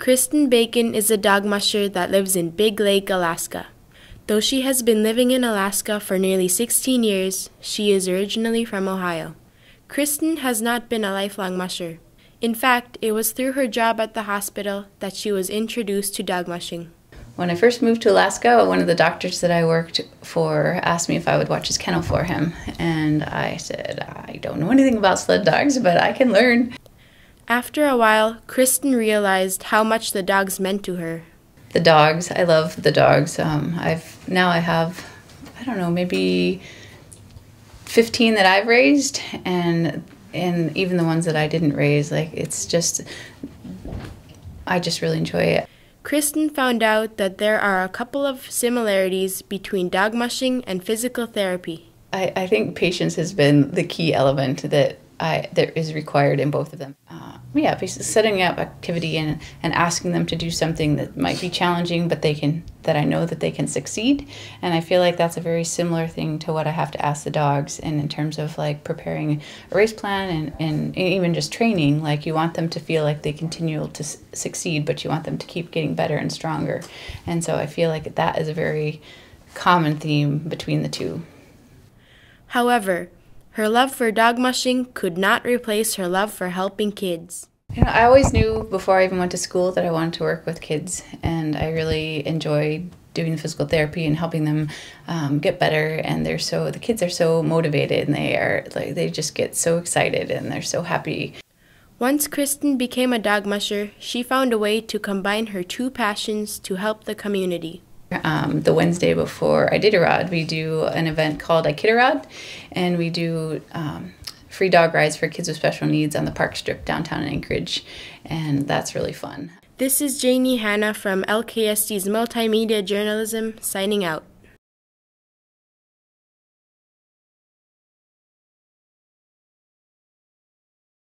Kristen Bacon is a dog musher that lives in Big Lake, Alaska. Though she has been living in Alaska for nearly 16 years, she is originally from Ohio. Kristen has not been a lifelong musher. In fact, it was through her job at the hospital that she was introduced to dog mushing. When I first moved to Alaska, one of the doctors that I worked for asked me if I would watch his kennel for him. And I said, I don't know anything about sled dogs, but I can learn. After a while, Kristen realized how much the dogs meant to her. The dogs, I love the dogs. Um, I've now I have, I don't know, maybe 15 that I've raised, and and even the ones that I didn't raise. Like it's just, I just really enjoy it. Kristen found out that there are a couple of similarities between dog mushing and physical therapy. I, I think patience has been the key element that I that is required in both of them. Um, yeah, setting up activity and, and asking them to do something that might be challenging, but they can, that I know that they can succeed. And I feel like that's a very similar thing to what I have to ask the dogs. And in terms of like preparing a race plan and, and even just training, like you want them to feel like they continue to succeed, but you want them to keep getting better and stronger. And so I feel like that is a very common theme between the two. However, her love for dog mushing could not replace her love for helping kids. You know, I always knew before I even went to school that I wanted to work with kids, and I really enjoyed doing physical therapy and helping them um, get better and they're so the kids are so motivated and they are like they just get so excited and they're so happy. once kristen became a dog musher she found a way to combine her two passions to help the community. Um, the Wednesday before Iditarod, we do an event called Ikitarod, and we do um, free dog rides for kids with special needs on the park strip downtown Anchorage, and that's really fun. This is Janie Hanna from LKSD's Multimedia Journalism signing out.